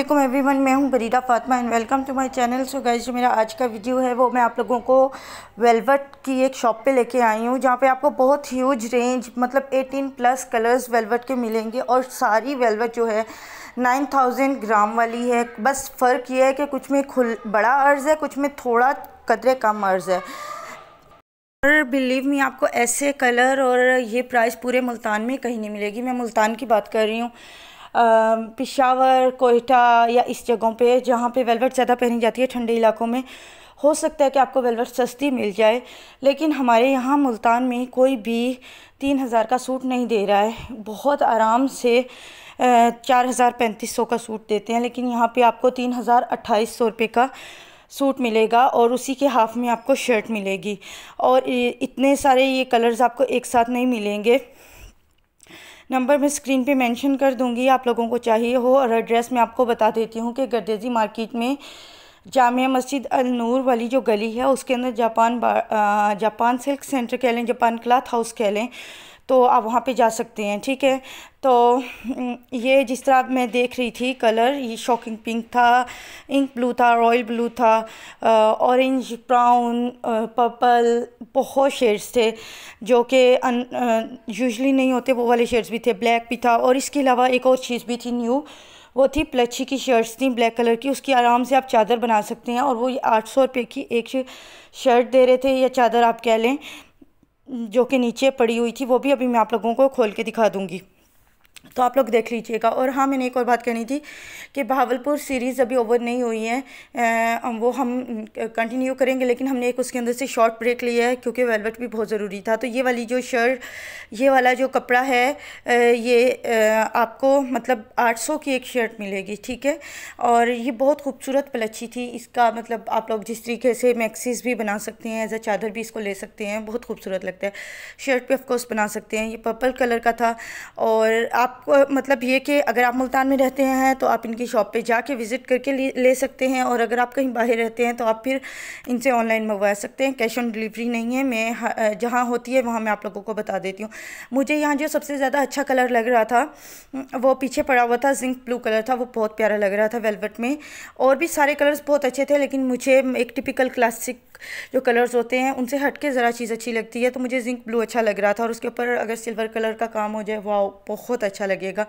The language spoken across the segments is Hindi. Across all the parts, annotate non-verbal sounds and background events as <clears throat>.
अल्लाम एवरी वन मैं हूँ Barida Fatima and welcome to my channel so guys जो मेरा आज का वीडियो है वो मैं आप लोगों को वेलवेट की एक शॉप पे लेके आई हूँ जहाँ पे आपको बहुत ह्यूज रेंज मतलब 18 प्लस कलर्स वेलवेट के मिलेंगे और सारी वेलवेट जो है 9000 ग्राम वाली है बस फ़र्क ये है कि कुछ में खुल बड़ा अर्ज़ है कुछ में थोड़ा कदरे कम अर्ज़ है और बिलीव मी आपको ऐसे कलर और ये प्राइस पूरे मुल्तान में कहीं नहीं मिलेगी मैं मुल्तान की बात कर रही हूँ पिशावर कोयटा या इस जगहों पे जहाँ पे वेलवेट ज़्यादा पहनी जाती है ठंडे इलाकों में हो सकता है कि आपको वेलवेट सस्ती मिल जाए लेकिन हमारे यहाँ मुल्तान में कोई भी तीन हज़ार का सूट नहीं दे रहा है बहुत आराम से चार हज़ार पैंतीस सौ का सूट देते हैं लेकिन यहाँ पे आपको तीन हज़ार अट्ठाईस सौ रुपये का सूट मिलेगा और उसी के हाफ़ में आपको शर्ट मिलेगी और इतने सारे ये कलर्स आपको एक साथ नहीं मिलेंगे नंबर मैं स्क्रीन पे मेंशन कर दूंगी आप लोगों को चाहिए हो और एड्रेस मैं आपको बता देती हूँ कि गर्देजी मार्केट में जाम मस्जिद अल नूर वाली जो गली है उसके अंदर जापान जापान सिल्क सेंटर कह लें जापान क्लाथ हाउस कह लें तो आप वहाँ पे जा सकते हैं ठीक है तो ये जिस तरह मैं देख रही थी कलर ये शॉकिंग पिंक था इंक ब्लू था रॉयल ब्लू था ऑरेंज ब्राउन पर्पल बहुत शेड्स थे जो कि यूजली नहीं होते वो वाले शेड्स भी थे ब्लैक भी था और इसके अलावा एक और चीज़ भी थी न्यू वो थी प्लची की शर्ट्स थी ब्लैक कलर की उसकी आराम से आप चादर बना सकते हैं और वो ये आठ सौ रुपये की एक शर्ट दे रहे थे या चादर आप कह लें जो कि नीचे पड़ी हुई थी वो भी अभी मैं आप लोगों को खोल के दिखा दूँगी तो आप लोग देख लीजिएगा और हाँ मैंने एक और बात कहनी थी कि भावलपुर सीरीज़ अभी ओवर नहीं हुई है आ, वो हम कंटिन्यू करेंगे लेकिन हमने एक उसके अंदर से शॉर्ट ब्रेक लिया है क्योंकि वेलवेट भी बहुत ज़रूरी था तो ये वाली जो शर्ट ये वाला जो कपड़ा है ये आपको मतलब 800 की एक शर्ट मिलेगी ठीक है और ये बहुत खूबसूरत पलच्छी थी इसका मतलब आप लोग जिस तरीके से मैक्सीज भी बना सकते हैं एज अ चादर भी इसको ले सकते हैं बहुत खूबसूरत लगता है शर्ट भी ऑफकोर्स बना सकते हैं ये पर्पल कलर का था और आप आपको मतलब ये कि अगर आप मुल्तान में रहते हैं तो आप इनकी शॉप पे जाके विज़िट करके ले सकते हैं और अगर आप कहीं बाहर रहते हैं तो आप फिर इनसे ऑनलाइन मंगवा सकते हैं कैश ऑन डिलीवरी नहीं है मैं जहाँ होती है वहाँ मैं आप लोगों को बता देती हूँ मुझे यहाँ जो सबसे ज़्यादा अच्छा कलर लग रहा था वो पीछे पड़ा हुआ था जिंक ब्लू कलर था वो बहुत प्यारा लग रहा था वेलवेट में और भी सारे कलर्स बहुत अच्छे थे लेकिन मुझे एक टिपिकल क्लासिक जो कलर्स होते हैं उनसे हट के ज़रा चीज़ अच्छी लगती है तो मुझे जिंक ब्लू अच्छा लग रहा था और उसके ऊपर अगर सिल्वर कलर का काम हो जाए वाह बहुत अच्छा लगेगा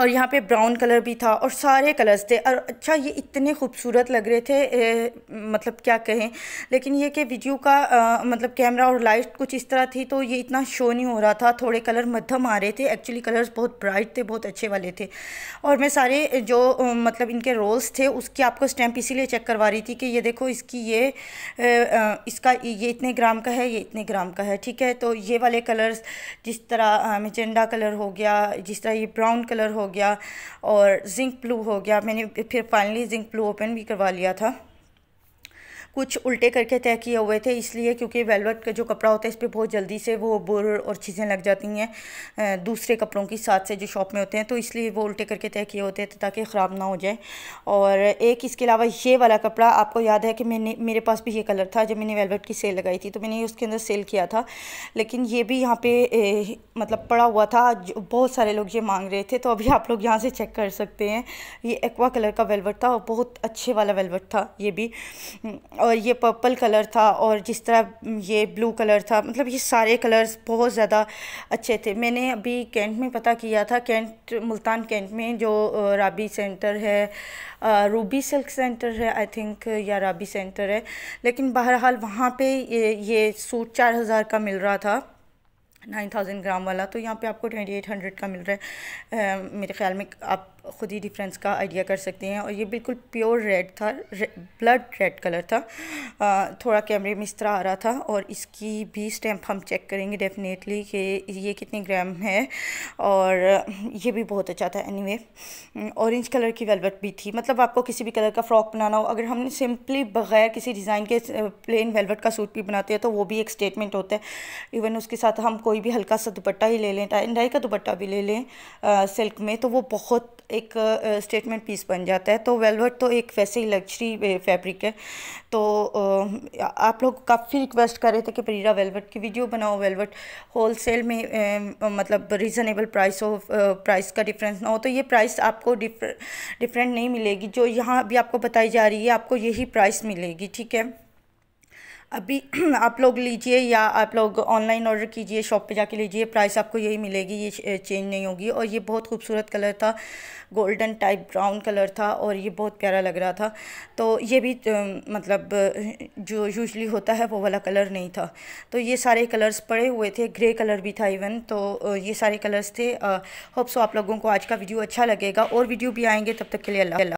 और यहाँ पे ब्राउन कलर भी था और सारे कलर्स थे और अच्छा ये इतने खूबसूरत लग रहे थे ए, मतलब क्या कहें लेकिन ये कि वीडियो का आ, मतलब कैमरा और लाइट कुछ इस तरह थी तो ये इतना शो नहीं हो रहा था थोड़े कलर मध्यम आ रहे थे एक्चुअली कलर्स बहुत ब्राइट थे बहुत अच्छे वाले थे और मैं सारे जो मतलब इनके रोल्स थे उसके आपको स्टैम्प इसीलिए चेक करवा रही थी कि ये देखो इसकी ये इसका ये इतने ग्राम का है ये इतने ग्राम का है ठीक है तो ये वाले कलर्स जिस तरह मेजेंडा कलर हो गया जिस तरह ये ब्राउन कलर हो हो गया और जिंक ब्लू हो गया मैंने फिर फाइनली जिंक ब्लू ओपन भी करवा लिया था कुछ उल्टे करके तय किए हुए थे इसलिए क्योंकि वेलवेट का जो कपड़ा होता है इस पर बहुत जल्दी से वो बुर और चीज़ें लग जाती हैं दूसरे कपड़ों की साथ से जो शॉप में होते हैं तो इसलिए वो उल्टे करके तय किए होते हैं ताकि ख़राब ना हो जाए और एक इसके अलावा ये वाला कपड़ा आपको याद है कि मैंने मेरे पास भी ये कलर था जब मैंने वेलवेट की सेल लगाई थी तो मैंने उसके अंदर सेल किया था लेकिन ये भी यहाँ पे मतलब पड़ा हुआ था बहुत सारे लोग ये मांग रहे थे तो अभी आप लोग यहाँ से चेक कर सकते हैं ये एक्वा कलर का वेलवेट था और बहुत अच्छे वाला वेलवेट था ये भी और ये पर्पल कलर था और जिस तरह ये ब्लू कलर था मतलब ये सारे कलर्स बहुत ज़्यादा अच्छे थे मैंने अभी कैंट में पता किया था कैंट मुल्तान कैंट में जो राबी सेंटर है रूबी सिल्क सेंटर है आई थिंक या राबी सेंटर है लेकिन बहरहाल वहाँ पे ये, ये सूट चार हज़ार का मिल रहा था नाइन थाउजेंड ग्राम वाला तो यहाँ पे आपको ट्वेंटी एट हंड्रेड का मिल रहा है आ, मेरे ख्याल में आप ख़ुद ही डिफरेंस का आइडिया कर सकते हैं और ये बिल्कुल प्योर रेड था रे, ब्लड रेड कलर था आ, थोड़ा कैमरे में इस तरह आ रहा था और इसकी भी स्टैम्प हम चेक करेंगे डेफिनेटली कि ये कितने ग्राम है और ये भी बहुत अच्छा था anyway anyway, orange hmm, colour की वेलवेट भी थी मतलब आपको किसी भी कलर का फ़्रॉक बनाना हो अगर हमने सिंपली बग़ैर किसी डिज़ाइन के प्लेन वेलवेट का सूट भी बनाते हैं तो वो भी एक स्टेटमेंट होता है इवन उसके साथ हम कोई भी हल्का सा दुपट्टा ही ले लें टाइन का दुपट्टा भी ले लें सिल्क में तो वो बहुत एक स्टेटमेंट पीस बन जाता है तो वेलवेट तो एक वैसे ही लग्जरी फैब्रिक है तो आप लोग काफ़ी रिक्वेस्ट कर रहे थे कि प्रीरा वेलवेट की वीडियो बनाओ वेलवेट होलसेल में मतलब रीज़नेबल प्राइस हो प्राइस का डिफरेंस ना हो तो ये प्राइस आपको डिफरेंट नहीं मिलेगी जो यहाँ अभी आपको बताई जा रही है आपको यही प्राइस मिलेगी ठीक है अभी <clears throat> आप लोग लीजिए या आप लोग ऑनलाइन ऑर्डर कीजिए शॉप पे जाके लीजिए प्राइस आपको यही मिलेगी ये चेंज नहीं होगी और ये बहुत खूबसूरत कलर था गोल्डन टाइप ब्राउन कलर था और ये बहुत प्यारा लग रहा था तो ये भी तो, मतलब जो यूजली होता है वो वाला कलर नहीं था तो ये सारे कलर्स पड़े हुए थे ग्रे कलर भी था इवन तो ये सारे कलर्स थे होप्सो आप लोगों को आज का वीडियो अच्छा लगेगा और वीडियो भी आएंगे तब तक के लिए अल्लाह